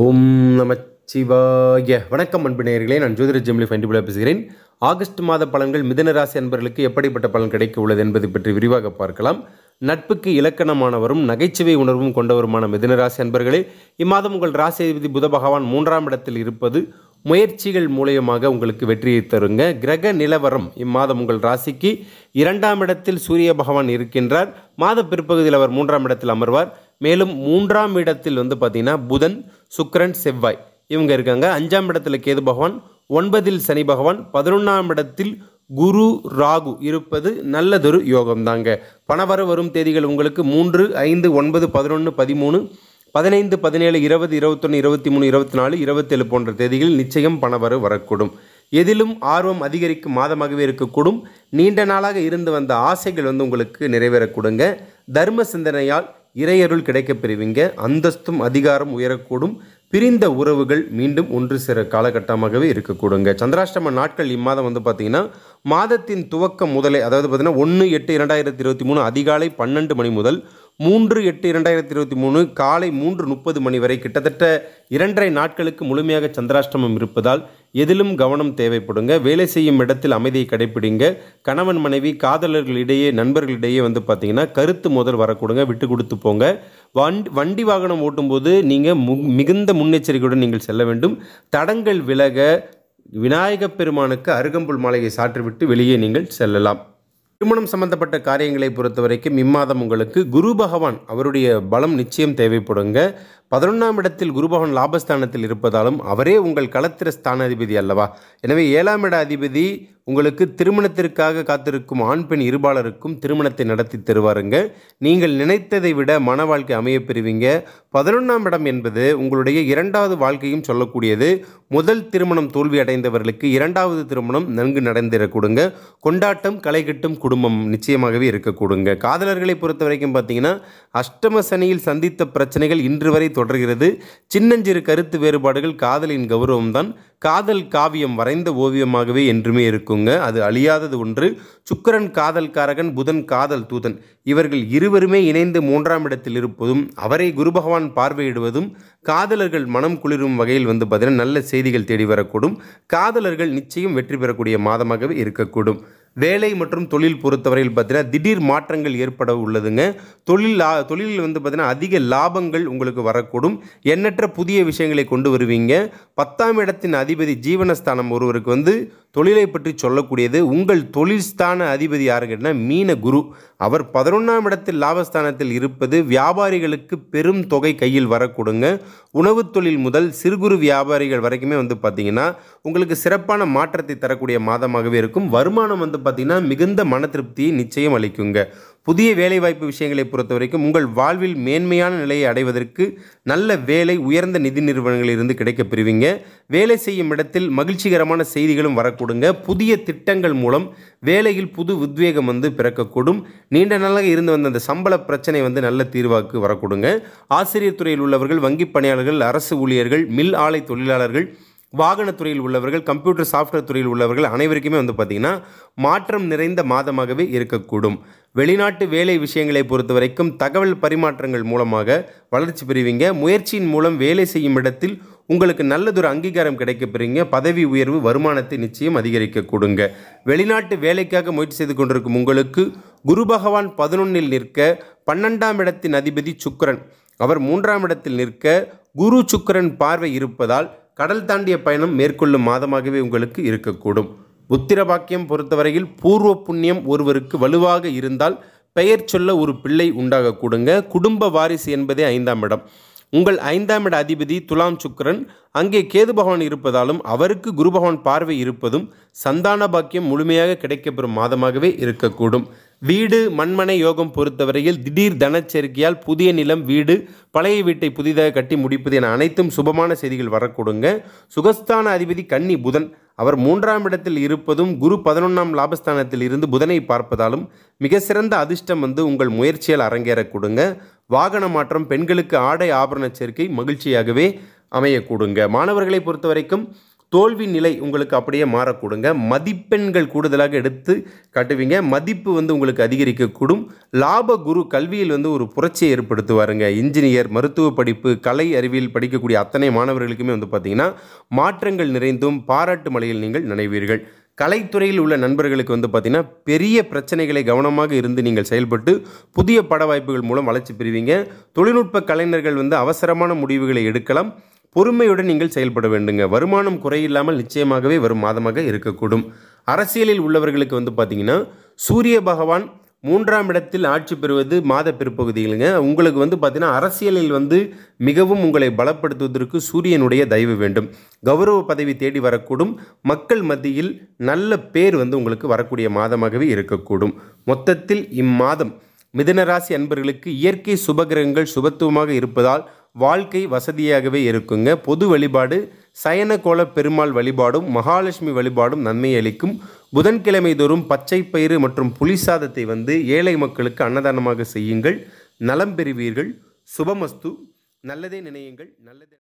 ஓம் நமச்சிவாய வணக்கம் அன்பு நேர்களே நான் ஜோதிர ஜெமிலி ஃபைண்டிபுலா பேசுகிறேன் ஆகஸ்ட் மாத பலன்கள் மிதன ராசி அன்பர்களுக்கு எப்படிப்பட்ட பலன் கிடைக்க உள்ளது என்பது பற்றி விரிவாக பார்க்கலாம் நட்புக்கு இலக்கணமானவரும் நகைச்சுவை உணர்வும் கொண்டவருமான மிதன ராசி அன்பர்களே இம்மாதம் உங்கள் ராசிபதி புத பகவான் மூன்றாம் இடத்தில் இருப்பது முயற்சிகள் மூலியமாக உங்களுக்கு வெற்றியை தருங்க கிரக நிலவரம் இம்மாதம் உங்கள் ராசிக்கு இரண்டாம் இடத்தில் சூரிய பகவான் இருக்கின்றார் மாத பிற்பகுதியில் அவர் மூன்றாம் இடத்தில் அமர்வார் மேலும் மூன்றாம் இடத்தில் வந்து பார்த்திங்கன்னா புதன் சுக்கரன் செவ்வாய் இவங்க இருக்காங்க அஞ்சாம் இடத்துல கேது பகவான் ஒன்பதில் சனி பகவான் பதினொன்றாம் இடத்தில் குரு ராகு இருப்பது நல்லதொரு யோகம் தாங்க பணவர வரும் தேதிகள் உங்களுக்கு மூன்று ஐந்து ஒன்பது பதினொன்று பதிமூணு பதினைந்து பதினேழு இருபது இருபத்தொன்று இருபத்தி மூணு இருபத்தி நாலு இருபத்தேழு போன்ற தேதிகளில் நிச்சயம் பணவர வரக்கூடும் எதிலும் ஆர்வம் அதிகரிக்கும் மாதமாகவே இருக்கக்கூடும் நீண்ட நாளாக இருந்து வந்த ஆசைகள் வந்து உங்களுக்கு நிறைவேறக்கூடுங்க தர்ம சிந்தனையால் இறையருள் கிடைக்கப் பெறுவீங்க அந்தஸ்தும் அதிகாரம் உயரக்கூடும் பிரிந்த உறவுகள் மீண்டும் ஒன்று சிற காலகட்டமாகவே இருக்கக்கூடுங்க சந்திராஷ்டம நாட்கள் இம்மாதம் வந்து பார்த்தீங்கன்னா மாதத்தின் துவக்கம் முதலே அதாவது பார்த்திங்கன்னா ஒன்று எட்டு இரண்டாயிரத்தி இருபத்தி மூணு அதிகாலை பன்னெண்டு மணி முதல் மூன்று எட்டு இரண்டாயிரத்தி இருபத்தி மூணு காலை மூன்று முப்பது மணி வரை கிட்டத்தட்ட இரண்டரை நாட்களுக்கு முழுமையாக சந்திராஷ்டமம் இருப்பதால் எதிலும் கவனம் தேவைப்படுங்க வேலை செய்யும் இடத்தில் அமைதியை கடைபிடிங்க கணவன் மனைவி காதலர்களிடையே நண்பர்களிடையே வந்து பார்த்திங்கன்னா கருத்து முதல் வரக்கூடுங்க விட்டு கொடுத்து போங்க வண்டி வண்டி வாகனம் ஓட்டும்போது நீங்கள் மு மிகுந்த முன்னெச்சரிக்கையுடன் நீங்கள் செல்ல வேண்டும் தடங்கள் விலக விநாயகப் பெருமானுக்கு அருகம்புல் மாலையை சாற்றிவிட்டு வெளியே நீங்கள் செல்லலாம் திருமணம் சம்பந்தப்பட்ட காரியங்களை பொறுத்த வரைக்கும் இம்மாதம் உங்களுக்கு குரு பகவான் அவருடைய பலம் நிச்சயம் தேவைப்படுங்க பதினொன்றாம் இடத்தில் குருபவன் லாபஸ்தானத்தில் இருப்பதாலும் அவரே உங்கள் களத்திர ஸ்தானாதிபதி அல்லவா எனவே ஏழாம் இட அதிபதி உங்களுக்கு திருமணத்திற்காக காத்திருக்கும் ஆண் பெண் இருபாளருக்கும் திருமணத்தை நடத்தி தருவாருங்க நீங்கள் நினைத்ததை விட மன வாழ்க்கை அமைய பெறுவீங்க பதினொன்றாம் இடம் என்பது உங்களுடைய இரண்டாவது வாழ்க்கையும் சொல்லக்கூடியது முதல் திருமணம் தோல்வி அடைந்தவர்களுக்கு இரண்டாவது திருமணம் நன்கு நடந்திடக்கூடுங்க கொண்டாட்டம் களை கட்டும் குடும்பம் நிச்சயமாகவே இருக்கக்கூடுங்க காதலர்களை பொறுத்த வரைக்கும் பார்த்தீங்கன்னா அஷ்டம சனியில் சந்தித்த பிரச்சனைகள் இன்று வரை தொடர்கிறது சின்னஞ்சிறு கருத்து வேறுபாடுகள் காதலின் கௌரவம்தான் காதல் காவியம் வரைந்த ஓவியமாகவே என்றுமே இருக்குங்க அது அழியாதது ஒன்று சுக்கரன் காதல் காரகன் புதன் காதல் தூதன் இவர்கள் இருவருமே இணைந்து மூன்றாம் இடத்தில் இருப்பதும் அவரை குரு பகவான் பார்வையிடுவதும் காதலர்கள் மனம் குளிரும் வகையில் வந்து பார்த்தீங்கன்னா நல்ல செய்திகள் தேடி வரக்கூடும் காதலர்கள் நிச்சயம் வெற்றி பெறக்கூடிய மாதமாகவே இருக்கக்கூடும் வேலை மற்றும் தொழில் பொறுத்தவரையில் பார்த்தீங்கன்னா திடீர் மாற்றங்கள் ஏற்பட உள்ளதுங்க தொழில் லா தொழிலில் வந்து பார்த்தீங்கன்னா அதிக லாபங்கள் உங்களுக்கு வரக்கூடும் எண்ணற்ற புதிய விஷயங்களை கொண்டு வருவீங்க பத்தாம் இடத்தின் அதிபதி ஜீவனஸ்தானம் ஒருவருக்கு வந்து தொழிலை பற்றி சொல்லக்கூடியது உங்கள் தொழில் ஸ்தான அதிபதி யாரு கேட்டால் மீன குரு அவர் பதினொன்றாம் இடத்தில் லாபஸ்தானத்தில் இருப்பது வியாபாரிகளுக்கு பெரும் தொகை கையில் வரக்கூடுங்க உணவு தொழில் முதல் சிறு குறு வியாபாரிகள் வரைக்குமே வந்து பார்த்திங்கன்னா உங்களுக்கு சிறப்பான மாற்றத்தை தரக்கூடிய மாதமாகவே இருக்கும் வருமானம் வந்து பார்த்திங்கன்னா மிகுந்த மன திருப்தியை நிச்சயம் அளிக்குங்க புதிய வேலைவாய்ப்பு விஷயங்களை பொறுத்த வரைக்கும் உங்கள் வாழ்வில் மேன்மையான நிலையை அடைவதற்கு நல்ல வேலை உயர்ந்த நிதி நிறுவனங்களிலிருந்து கிடைக்க பெறுவீங்க வேலை செய்யும் இடத்தில் மகிழ்ச்சிகரமான செய்திகளும் வரக்கூடுங்க புதிய திட்டங்கள் மூலம் வேலையில் புது உத்வேகம் வந்து பிறக்கக்கூடும் நீண்ட நாளாக இருந்து வந்த அந்த சம்பள பிரச்சனை வந்து நல்ல தீர்வாக்கு வரக்கூடுங்க ஆசிரியர் துறையில் உள்ளவர்கள் வங்கி பணியாளர்கள் அரசு ஊழியர்கள் மில் ஆலை தொழிலாளர்கள் வாகனத்துறையில் உள்ளவர்கள் கம்ப்யூட்டர் சாஃப்ட்வேர் துறையில் உள்ளவர்கள் அனைவருக்குமே வந்து பார்த்திங்கன்னா மாற்றம் நிறைந்த மாதமாகவே இருக்கக்கூடும் வெளிநாட்டு வேலை விஷயங்களை பொறுத்த வரைக்கும் தகவல் பரிமாற்றங்கள் மூலமாக வளர்ச்சி பெறுவீங்க முயற்சியின் மூலம் வேலை செய்யும் இடத்தில் உங்களுக்கு நல்லதொரு அங்கீகாரம் கிடைக்க பதவி உயர்வு வருமானத்தை நிச்சயம் அதிகரிக்க கொடுங்க வெளிநாட்டு வேலைக்காக முயற்சி செய்து கொண்டிருக்கும் உங்களுக்கு குரு பகவான் பதினொன்னில் நிற்க பன்னெண்டாம் இடத்தின் அதிபதி சுக்கரன் அவர் மூன்றாம் இடத்தில் நிற்க குரு சுக்கரன் பார்வை இருப்பதால் கடல் தாண்டிய பயணம் மேற்கொள்ளும் மாதமாகவே உங்களுக்கு இருக்கக்கூடும் உத்திர பாக்கியம் பொறுத்தவரையில் பூர்வ புண்ணியம் ஒருவருக்கு வலுவாக இருந்தால் பெயர் சொல்ல ஒரு பிள்ளை கூடுங்க குடும்ப வாரிசு என்பதே ஐந்தாம் இடம் உங்கள் ஐந்தாம் இட அதிபதி துலாம் சுக்கரன் அங்கே கேது பகவான் இருப்பதாலும் அவருக்கு குரு பகவான் பார்வை இருப்பதும் சந்தான பாக்கியம் முழுமையாக கிடைக்கப்பெறும் மாதமாகவே இருக்கக்கூடும் வீடு மண்மனை யோகம் பொறுத்தவரையில் திடீர் தனச்சேர்க்கையால் புதிய நிலம் வீடு பழைய வீட்டை புதிதாக கட்டி முடிப்பது என அனைத்தும் சுபமான செய்திகள் வரக்கூடுங்க சுகஸ்தான அதிபதி கன்னி புதன் அவர் மூன்றாம் இடத்தில் இருப்பதும் குரு பதினொன்றாம் லாபஸ்தானத்தில் இருந்து புதனை பார்ப்பதாலும் மிக சிறந்த அதிர்ஷ்டம் வந்து உங்கள் முயற்சியால் அரங்கேறக்கூடுங்க வாகன மாற்றம் பெண்களுக்கு ஆடை ஆபரண சேர்க்கை மகிழ்ச்சியாகவே அமையக்கூடுங்க மாணவர்களை பொறுத்த வரைக்கும் தோல்வி நிலை உங்களுக்கு அப்படியே மாறக்கூடுங்க மதிப்பெண்கள் கூடுதலாக எடுத்து காட்டுவீங்க மதிப்பு வந்து உங்களுக்கு அதிகரிக்கக்கூடும் லாப குரு கல்வியில் வந்து ஒரு புரட்சியை ஏற்படுத்துவாருங்க இன்ஜினியர் மருத்துவ படிப்பு கலை அறிவியல் படிக்கக்கூடிய அத்தனை மாணவர்களுக்குமே வந்து பார்த்திங்கன்னா மாற்றங்கள் நிறைந்தும் பாராட்டு மலையில் நீங்கள் நினைவீர்கள் கலைத்துறையில் உள்ள நண்பர்களுக்கு வந்து பார்த்திங்கன்னா பெரிய பிரச்சனைகளை கவனமாக இருந்து நீங்கள் செயல்பட்டு புதிய பட வாய்ப்புகள் மூலம் வளர்ச்சி பெறுவீங்க தொழில்நுட்ப கலைஞர்கள் வந்து அவசரமான முடிவுகளை எடுக்கலாம் பொறுமையுடன் நீங்கள் செயல்பட வேண்டுங்க வருமானம் குறையில்லாமல் நிச்சயமாகவே வரும் மாதமாக இருக்கக்கூடும் அரசியலில் உள்ளவர்களுக்கு வந்து பார்த்திங்கன்னா சூரிய பகவான் மூன்றாம் இடத்தில் ஆட்சி பெறுவது மாத பிற்பகுதிகளுங்க உங்களுக்கு வந்து பார்த்திங்கன்னா அரசியலில் வந்து மிகவும் உங்களை பலப்படுத்துவதற்கு சூரியனுடைய தயவு வேண்டும் கௌரவ பதவி தேடி வரக்கூடும் மக்கள் மத்தியில் நல்ல பேர் வந்து உங்களுக்கு வரக்கூடிய மாதமாகவே இருக்கக்கூடும் மொத்தத்தில் இம்மாதம் மிதனராசி அன்பர்களுக்கு இயற்கை சுபகிரகங்கள் சுபத்துவமாக இருப்பதால் வாழ்க்கை வசதியாகவே இருக்குங்க பொது வழிபாடு சயனகோல பெருமாள் வழிபாடும் மகாலட்சுமி வழிபாடும் நன்மை அளிக்கும் புதன்கிழமை தோறும் பச்சை பயிறு மற்றும் புளிசாதத்தை வந்து ஏழை மக்களுக்கு அன்னதானமாக செய்யுங்கள் நலம் பெறுவீர்கள் சுபமஸ்து நல்லதே நினையுங்கள் நல்லதே